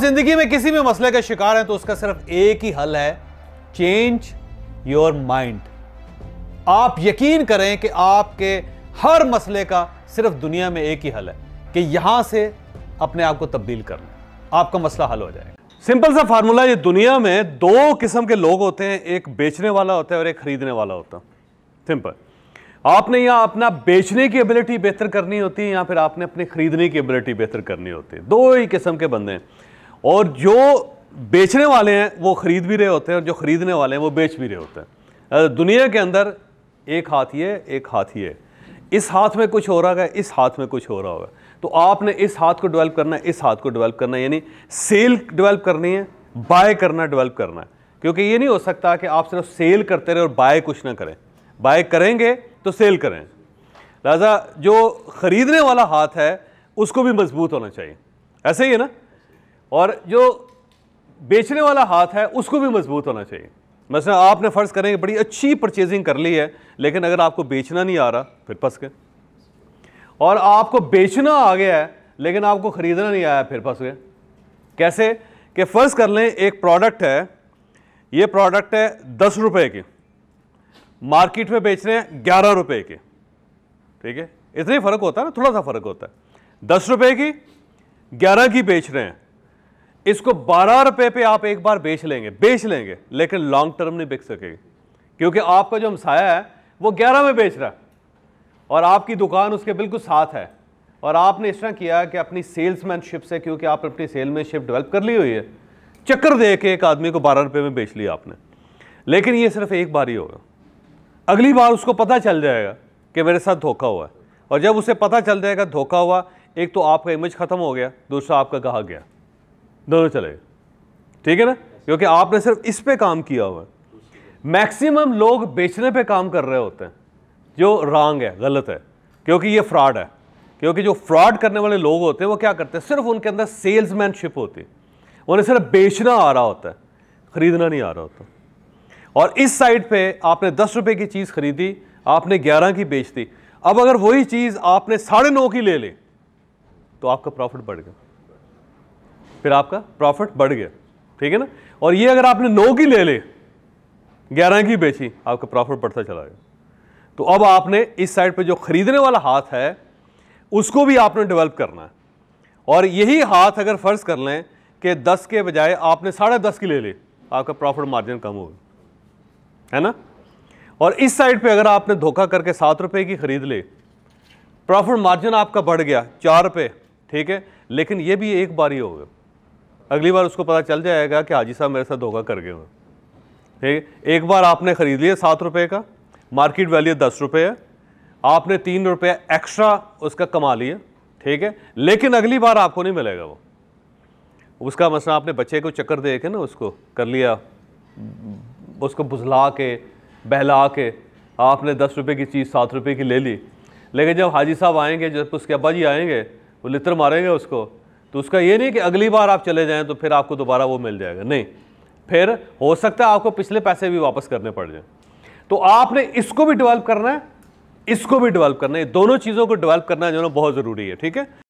जिंदगी में किसी भी मसले का शिकार हैं तो उसका सिर्फ एक ही हल है चेंज योर माइंड आप यकीन करें कि आपके हर मसले का सिर्फ दुनिया में एक ही हल है कि यहां से अपने आप को तब्दील कर लें आपका मसला हल हो जाएगा सिंपल सा फार्मूला ये दुनिया में दो किस्म के लोग होते हैं एक बेचने वाला होता है और एक खरीदने वाला होता है सिंपल आपने या अपना बेचने की एबिलिटी बेहतर करनी होती है या फिर आपने अपने खरीदने की एबिलिटी बेहतर करनी होती है दो ही किस्म के बंदे हैं और जो बेचने वाले हैं वो ख़रीद भी रहे होते हैं और जो ख़रीदने वाले हैं वो बेच भी रहे होते हैं दुनिया के अंदर एक हाथ ये एक हाथ ये इस हाथ में कुछ हो रहा है इस हाथ में कुछ हो रहा होगा तो आपने इस हाथ को डेवलप करना है इस हाथ को डेवलप करना है यानी सेल डेवलप करनी है बाय करना डेवलप करना है क्योंकि ये नहीं हो सकता कि आप सिर्फ सेल करते रहे और बाय कुछ ना करें बाय करेंगे तो सेल करें लिहाजा जो ख़रीदने वाला हाथ है उसको भी मजबूत होना चाहिए ऐसे ही है ना और जो बेचने वाला हाथ है उसको भी मजबूत होना चाहिए मसला आपने फ़र्ज़ करें बड़ी अच्छी परचेजिंग कर ली है लेकिन अगर आपको बेचना नहीं आ रहा फिर फंस गए और आपको बेचना आ गया है लेकिन आपको ख़रीदना नहीं आया फिर फंस गए कैसे कि फ़र्ज़ कर लें एक प्रोडक्ट है ये प्रोडक्ट है दस रुपये की मार्केट में बेच रहे हैं ग्यारह रुपये के ठीक है इतना ही फ़र्क होता है ना थोड़ा सा फ़र्क होता है दस रुपये की ग्यारह की बेच रहे हैं इसको बारह रुपए पे आप एक बार बेच लेंगे बेच लेंगे लेकिन लॉन्ग टर्म नहीं बिक सकेगी क्योंकि आपका जो हमसाया है वो ग्यारह में बेच रहा है और आपकी दुकान उसके बिल्कुल साथ है और आपने इस तरह किया कि अपनी सेल्समैनशिप से क्योंकि आप अपनी सेलमैनशिप डेवलप कर ली हुई है चक्कर दे के एक आदमी को बारह रुपये में बेच लिया आपने लेकिन ये सिर्फ एक बार ही होगा अगली बार उसको पता चल जाएगा कि मेरे साथ धोखा हुआ है और जब उसे पता चल जाएगा धोखा हुआ एक तो आपका इमेज ख़त्म हो गया दूसरा आपका कहा गया दोनों चलेगा ठीक है ना क्योंकि आपने सिर्फ इस पे काम किया हुआ है मैक्सिमम लोग बेचने पे काम कर रहे होते हैं जो रॉन्ग है गलत है क्योंकि ये फ्रॉड है क्योंकि जो फ्रॉड करने वाले लोग होते हैं वो क्या करते हैं सिर्फ उनके अंदर सेल्समैनशिप होती है उन्हें सिर्फ बेचना आ रहा होता है ख़रीदना नहीं आ रहा होता और इस साइड पे आपने दस रुपये की चीज़ खरीदी आपने ग्यारह की बेच दी अब अगर वही चीज़ आपने साढ़े नौ की ले ली तो आपका प्रॉफिट बढ़ गया फिर आपका प्रॉफिट बढ़ गया ठीक है ना और ये अगर आपने नौ की ले ले ग्यारह की बेची आपका प्रॉफिट बढ़ता चला गया तो अब आपने इस साइड पे जो खरीदने वाला हाथ है उसको भी आपने डेवलप करना है और यही हाथ अगर फ़र्ज़ कर लें कि दस के बजाय आपने साढ़े दस की ले ले आपका प्रॉफिट मार्जिन कम होगा है ना और इस साइड पे अगर आपने धोखा करके सात रुपये की ख़रीद ले प्रॉफिट मार्जिन आपका बढ़ गया चार रुपये ठीक है लेकिन ये भी एक बार ही होगा अगली बार उसको पता चल जाएगा कि हाजी साहब मेरे साथ धोखा कर गए ठीक एक बार आपने ख़रीद लिया सात रुपये का मार्केट वैल्यू दस रुपये है आपने तीन रुपये एक्स्ट्रा उसका कमा लिया ठीक है लेकिन अगली बार आपको नहीं मिलेगा वो उसका मसला आपने बच्चे को चक्कर दे के ना उसको कर लिया उसको बुझला के बहला के आपने दस रुपये की चीज़ सात रुपये की ले ली लेकिन जब हाजी साहब आएंगे जब उसके अब्बा जी आएंगे वो लित्र मारेंगे उसको तो उसका ये नहीं कि अगली बार आप चले जाएं तो फिर आपको दोबारा वो मिल जाएगा नहीं फिर हो सकता है आपको पिछले पैसे भी वापस करने पड़ जाए तो आपने इसको भी डेवलप करना है इसको भी डेवलप करना है दोनों चीज़ों को डेवलप करना जो ना बहुत ज़रूरी है ठीक है